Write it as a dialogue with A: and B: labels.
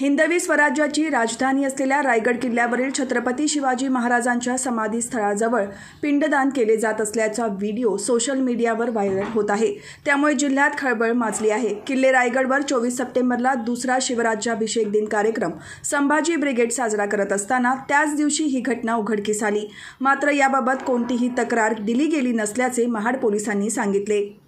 A: हिंदवी स्वराज्याची राजधानी असलेल्या रायगड किल्ल्यावरील छत्रपती शिवाजी महाराजांच्या समाधीस्थळाजवळ पिंडदान केले जात असल्याचा व्हिडिओ सोशल मीडियावर व्हायरल होत आहे त्यामुळे जिल्ह्यात खळबळ माजली आहे किल्ले रायगडवर चोवीस सप्टेंबरला दुसरा शिवराज्याभिषेक दिन कार्यक्रम संभाजी ब्रिगेड साजरा करत असताना त्याच दिवशी ही घटना उघडकीस आली मात्र याबाबत कोणतीही तक्रार दिली गेली नसल्याचे महाड पोलिसांनी सांगितले